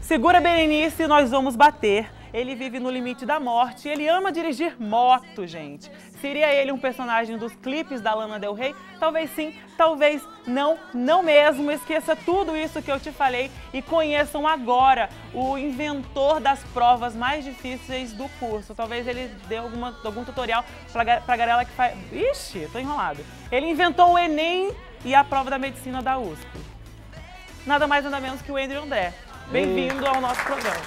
Segura Berenice, nós vamos bater. Ele vive no limite da morte, ele ama dirigir moto, gente. Seria ele um personagem dos clipes da Lana Del Rey? Talvez sim, talvez não, não mesmo. Esqueça tudo isso que eu te falei e conheçam agora o inventor das provas mais difíceis do curso. Talvez ele dê alguma, algum tutorial pra, pra galera que faz... Ixi, tô enrolado. Ele inventou o Enem e a prova da medicina da USP nada mais nada menos que o Andrew André. Bem-vindo ao nosso programa.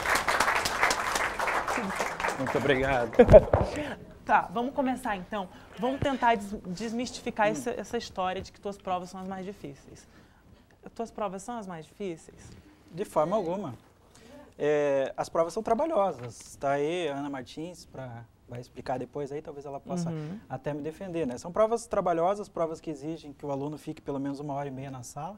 Muito obrigado. Tá, vamos começar então. Vamos tentar desmistificar essa, essa história de que tuas provas são as mais difíceis. Tuas provas são as mais difíceis? De forma alguma. É, as provas são trabalhosas. Está aí a Ana Martins para vai explicar depois aí, talvez ela possa uhum. até me defender, né? São provas trabalhosas, provas que exigem que o aluno fique pelo menos uma hora e meia na sala.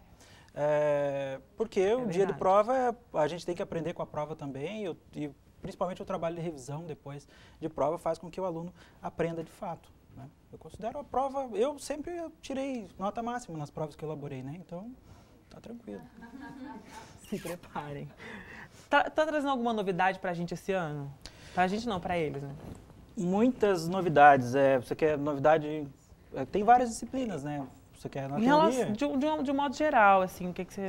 É, porque é o verdade. dia de prova, a gente tem que aprender com a prova também, e principalmente o trabalho de revisão depois de prova faz com que o aluno aprenda de fato. Né? Eu considero a prova, eu sempre tirei nota máxima nas provas que eu elaborei, né? então tá tranquilo. Se preparem. Tá, tá trazendo alguma novidade para a gente esse ano? Para a gente não, para eles, né? Muitas novidades. É, você quer novidade? É, tem várias disciplinas, né? Você quer na em teoria? Relação, de, de, um, de um modo geral, assim, o que, que você...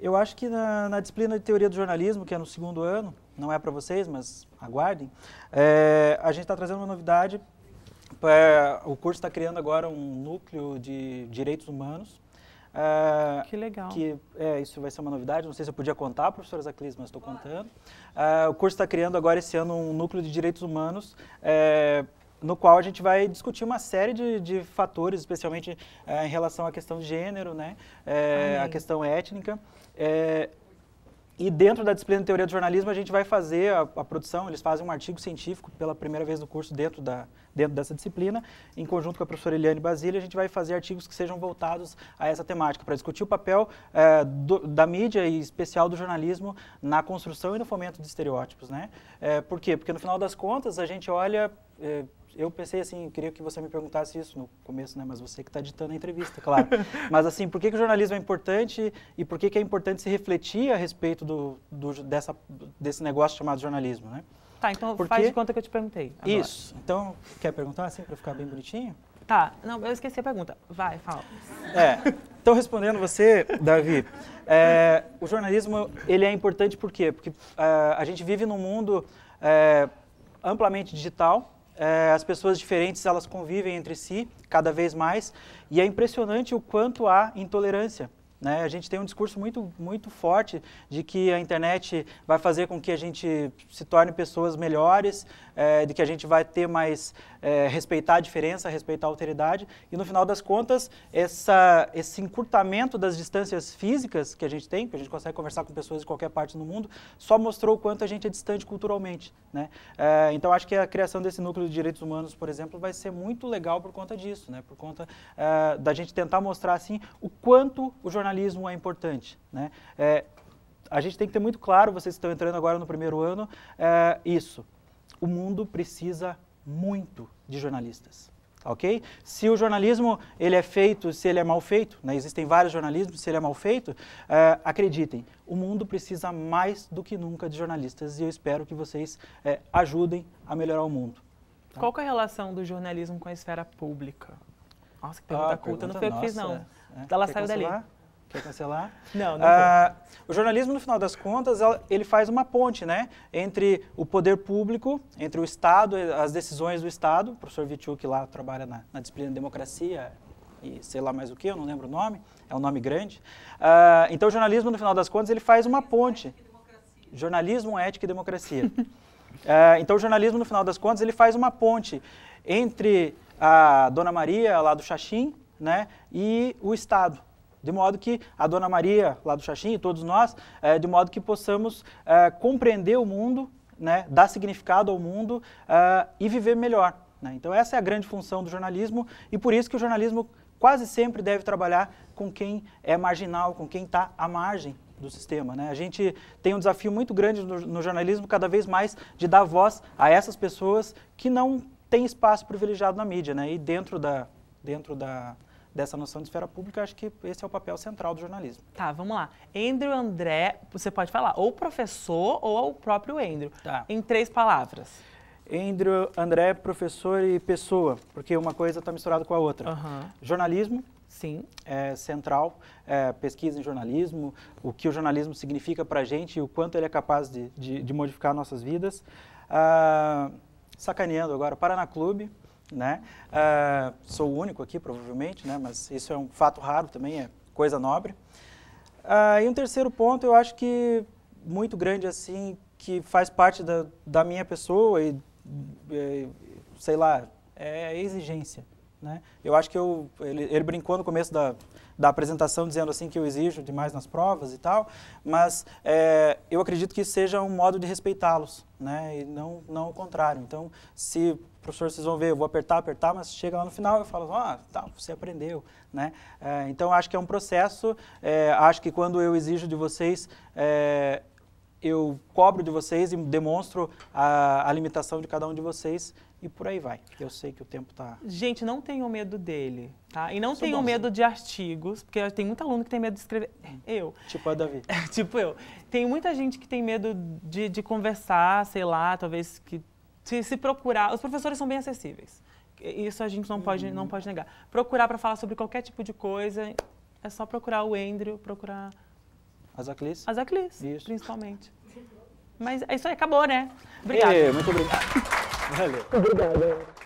Eu acho que na, na, disciplina de teoria do jornalismo, que é no segundo ano, não é para vocês, mas aguardem, é, a gente está trazendo uma novidade. É, o curso está criando agora um núcleo de direitos humanos. É, que legal. Que, é, isso vai ser uma novidade, não sei se eu podia contar, professora Zaclis, mas estou contando. É, o curso está criando agora esse ano um núcleo de direitos humanos é, no qual a gente vai discutir uma série de, de fatores, especialmente é, em relação à questão de gênero, né, é, a questão étnica. É, e dentro da disciplina de teoria do jornalismo, a gente vai fazer a, a, produção, eles fazem um artigo científico pela primeira vez no curso dentro, da, dentro dessa disciplina, em conjunto com a professora Eliane Basílio, a gente vai fazer artigos que sejam voltados a essa temática, para discutir o papel do, da mídia e especial do jornalismo na construção e no fomento de estereótipos. Né? Eh, por quê? Porque no final das contas, a gente olha eu pensei assim, queria que você me perguntasse isso no começo, né? Mas você que está ditando a entrevista, claro. mas assim, por que, que o jornalismo é importante e por que, que é importante se refletir a respeito do, do dessa, desse negócio chamado jornalismo, né? Tá, então Porque... faz de conta que eu te perguntei. Agora. Isso. Então, quer perguntar assim para ficar bem bonitinho? Tá, não, eu esqueci a pergunta. Vai, fala. É, então respondendo você, Davi, é, o jornalismo ele é importante por quê? Porque é, a gente vive num mundo é, amplamente digital, é, as pessoas diferentes elas convivem entre si cada vez mais e é impressionante o quanto há intolerância né? A gente tem um discurso muito, muito forte de que a internet vai fazer com que a gente se torne pessoas melhores, é, de que a gente vai ter mais, é, respeitar a diferença, respeitar a alteridade. E no final das contas, essa, esse encurtamento das distâncias físicas que a gente tem, que a gente consegue conversar com pessoas de qualquer parte do mundo, só mostrou o quanto a gente é distante culturalmente. Né? É, então acho que a criação desse núcleo de direitos humanos, por exemplo, vai ser muito legal por conta disso, né? por conta é, da gente tentar mostrar assim, o quanto o jornalismo jornalismo é importante. Né? É, a gente tem que ter muito claro, vocês estão entrando agora no primeiro ano, é, isso. O mundo precisa muito de jornalistas. Ok? Se o jornalismo ele é feito, se ele é mal feito, né? existem vários jornalismos, se ele é mal feito, é, acreditem, o mundo precisa mais do que nunca de jornalistas e eu espero que vocês é, ajudem a melhorar o mundo. Tá? Qual é a relação do jornalismo com a esfera pública? Nossa, que pergunta ah, culta. Pergunta não foi eu que fiz, não. É. Ela Quer saiu dali. Lá? Quer cancelar? Não, não. Ah, o jornalismo, no final das contas, ele faz uma ponte né, entre o poder público, entre o Estado, eh, as decisões do Estado. O professor Vitiu, que lá trabalha na, na disciplina de democracia e sei lá mais o que, eu não lembro o nome, é um nome grande. Ah, então, o jornalismo, no final das contas, ele faz uma ponte. Jornalismo, ética e democracia. ah, então, o jornalismo, no final das contas, ele faz uma ponte entre a Dona Maria, lá do Xaxim, né, e o Estado. De modo que a Dona Maria, lá do Xaxim, e todos nós, é, de modo que possamos é, compreender o mundo, né, dar significado ao mundo é, e viver melhor. Né? Então, essa é a grande função do jornalismo e por isso que o jornalismo quase sempre deve trabalhar com quem é marginal, com quem está à margem do sistema. Né? A gente tem um desafio muito grande no, no jornalismo, cada vez mais, de dar voz a essas pessoas que não têm espaço privilegiado na mídia né? e dentro da. Dentro da dessa noção de esfera pública, acho que esse é o papel central do jornalismo. Tá, vamos lá. Andrew André, você pode falar, ou professor ou o próprio Andrew, tá. em três palavras. Andrew André, professor e pessoa, porque uma coisa está misturada com a outra. Uhum. Jornalismo, Sim. É, central, é, pesquisa em jornalismo, o que o jornalismo significa para a gente e o quanto ele é capaz de, de, de modificar nossas vidas. Ah, sacaneando agora, Paraná Clube, né? Uh, sou o único aqui, provavelmente, né? Mas isso é um fato raro também, é coisa nobre. Uh, e um terceiro ponto, eu acho que muito grande assim, que faz parte da, da minha pessoa e, e sei lá, é a exigência. Né? Eu acho que eu, ele, ele, brincou no começo da, da apresentação dizendo assim que eu exijo demais nas provas e tal, mas é, eu acredito que seja um modo de respeitá-los, né? E não, não o contrário. Então, se professor, vocês vão ver, eu vou apertar, apertar, mas chega lá no final e falo, ah, tá, você aprendeu, né? É, então, acho que é um processo, é, acho que quando eu exijo de vocês é, eu cobro de vocês e demonstro a, a, limitação de cada um de vocês e por aí vai. Eu sei que o tempo está. Gente, não tenham medo dele, tá? E não tenham medo de artigos, porque tem muito aluno que tem medo de escrever. Hum. Eu. Tipo a Davi. tipo eu. Tem muita gente que tem medo de, de conversar, sei lá, talvez que se, se procurar. Os professores são bem acessíveis. Isso a gente não pode, hum. não pode negar. Procurar para falar sobre qualquer tipo de coisa, é só procurar o Andrew, procurar as Aclis. As Aclis, Isso. principalmente. Mas é isso aí, acabou, né? Obrigada. muito obrigado. Valeu. Obrigado.